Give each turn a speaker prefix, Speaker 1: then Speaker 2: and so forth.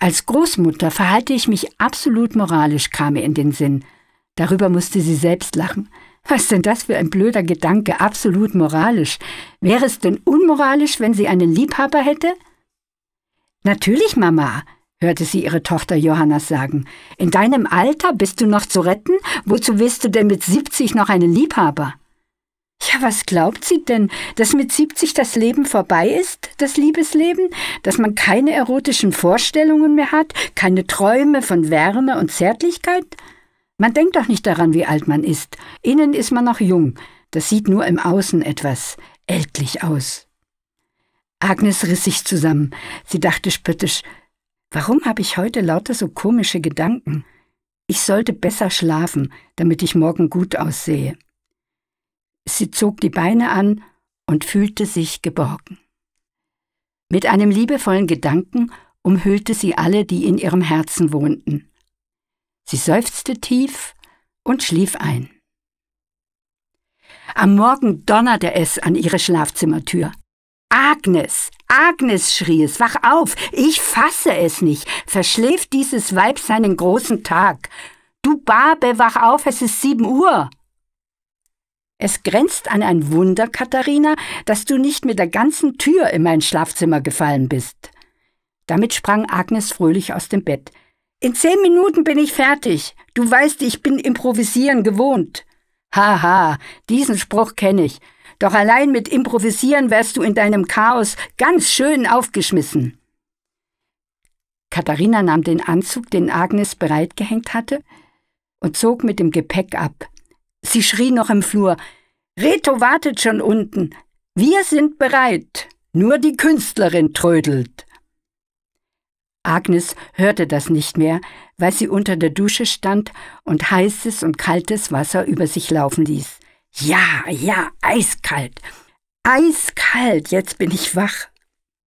Speaker 1: Als Großmutter verhalte ich mich absolut moralisch, kam mir in den Sinn. Darüber musste sie selbst lachen. Was denn das für ein blöder Gedanke, absolut moralisch. Wäre es denn unmoralisch, wenn sie einen Liebhaber hätte? Natürlich, Mama, hörte sie ihre Tochter Johannas sagen. In deinem Alter bist du noch zu retten? Wozu willst du denn mit 70 noch einen Liebhaber? Ja, was glaubt sie denn, dass mit 70 das Leben vorbei ist, das Liebesleben, dass man keine erotischen Vorstellungen mehr hat, keine Träume von Wärme und Zärtlichkeit? Man denkt doch nicht daran, wie alt man ist. Innen ist man noch jung. Das sieht nur im Außen etwas ältlich aus. Agnes riss sich zusammen. Sie dachte spöttisch, warum habe ich heute lauter so komische Gedanken? Ich sollte besser schlafen, damit ich morgen gut aussehe. Sie zog die Beine an und fühlte sich geborgen. Mit einem liebevollen Gedanken umhüllte sie alle, die in ihrem Herzen wohnten. Sie seufzte tief und schlief ein. Am Morgen donnerte es an ihre Schlafzimmertür. Agnes, Agnes, schrie es, wach auf, ich fasse es nicht, verschläft dieses Weib seinen großen Tag. Du Barbe, wach auf, es ist sieben Uhr. Es grenzt an ein Wunder, Katharina, dass du nicht mit der ganzen Tür in mein Schlafzimmer gefallen bist. Damit sprang Agnes fröhlich aus dem Bett. In zehn Minuten bin ich fertig. Du weißt, ich bin improvisieren gewohnt. Haha, diesen Spruch kenne ich. Doch allein mit improvisieren wärst du in deinem Chaos ganz schön aufgeschmissen. Katharina nahm den Anzug, den Agnes bereitgehängt hatte, und zog mit dem Gepäck ab. Sie schrie noch im Flur. Reto wartet schon unten. Wir sind bereit. Nur die Künstlerin trödelt. Agnes hörte das nicht mehr, weil sie unter der Dusche stand und heißes und kaltes Wasser über sich laufen ließ. Ja, ja, eiskalt. Eiskalt, jetzt bin ich wach.